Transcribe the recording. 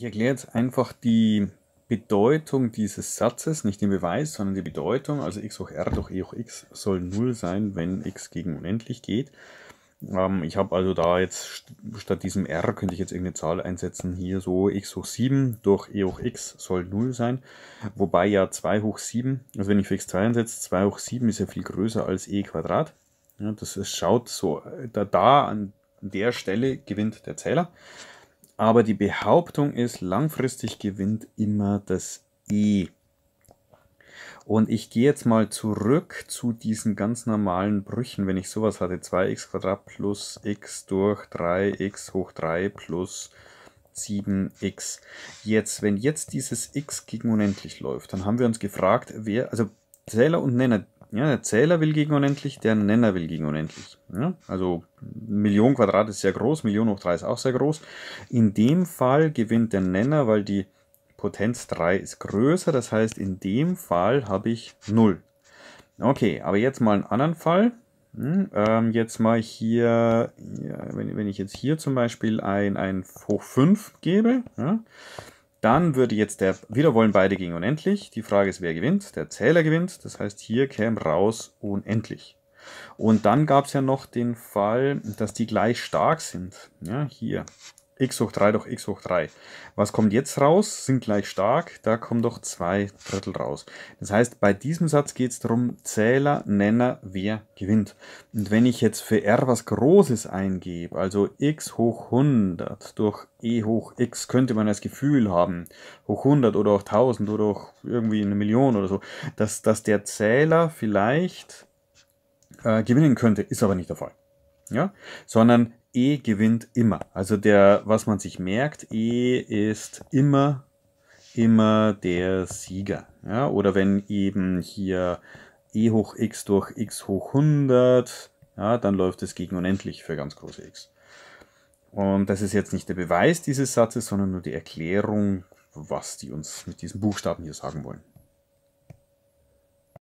Ich erkläre jetzt einfach die Bedeutung dieses Satzes, nicht den Beweis, sondern die Bedeutung. Also x hoch r durch e hoch x soll 0 sein, wenn x gegen unendlich geht. Ähm, ich habe also da jetzt statt diesem r könnte ich jetzt irgendeine Zahl einsetzen. Hier so x hoch 7 durch e hoch x soll 0 sein. Wobei ja 2 hoch 7, also wenn ich für x2 einsetze, 2 hoch 7 ist ja viel größer als e Quadrat. Ja, das ist, schaut so, da, da an der Stelle gewinnt der Zähler aber die Behauptung ist, langfristig gewinnt immer das E. Und ich gehe jetzt mal zurück zu diesen ganz normalen Brüchen, wenn ich sowas hatte, 2x plus x durch 3x hoch 3 plus 7x. Jetzt, wenn jetzt dieses x gegen unendlich läuft, dann haben wir uns gefragt, wer, also Zähler und Nenner, ja, der Zähler will gegen unendlich, der Nenner will gegen unendlich. Ja, also Million Quadrat ist sehr groß, Million hoch 3 ist auch sehr groß. In dem Fall gewinnt der Nenner, weil die Potenz 3 ist größer. Das heißt, in dem Fall habe ich 0. Okay, aber jetzt mal einen anderen Fall. Hm, ähm, jetzt mal hier, ja, wenn, wenn, ich jetzt hier zum Beispiel ein, ein hoch 5 gebe, ja, dann würde jetzt der, wieder wollen beide gegen unendlich. Die Frage ist, wer gewinnt? Der Zähler gewinnt. Das heißt, hier käme raus unendlich. Und dann gab es ja noch den Fall, dass die gleich stark sind. Ja, hier x hoch 3 durch x hoch 3. Was kommt jetzt raus? Sind gleich stark, da kommen doch zwei Drittel raus. Das heißt, bei diesem Satz geht es darum, Zähler, Nenner, wer gewinnt. Und wenn ich jetzt für r was Großes eingebe, also x hoch 100 durch e hoch x, könnte man das Gefühl haben, hoch 100 oder auch 1000 oder auch irgendwie eine Million oder so, dass, dass der Zähler vielleicht äh, gewinnen könnte, ist aber nicht der Fall ja, sondern E gewinnt immer. Also der, was man sich merkt, E ist immer, immer der Sieger. Ja, oder wenn eben hier E hoch x durch x hoch 100, ja, dann läuft es gegen unendlich für ganz große x. Und das ist jetzt nicht der Beweis dieses Satzes, sondern nur die Erklärung, was die uns mit diesen Buchstaben hier sagen wollen.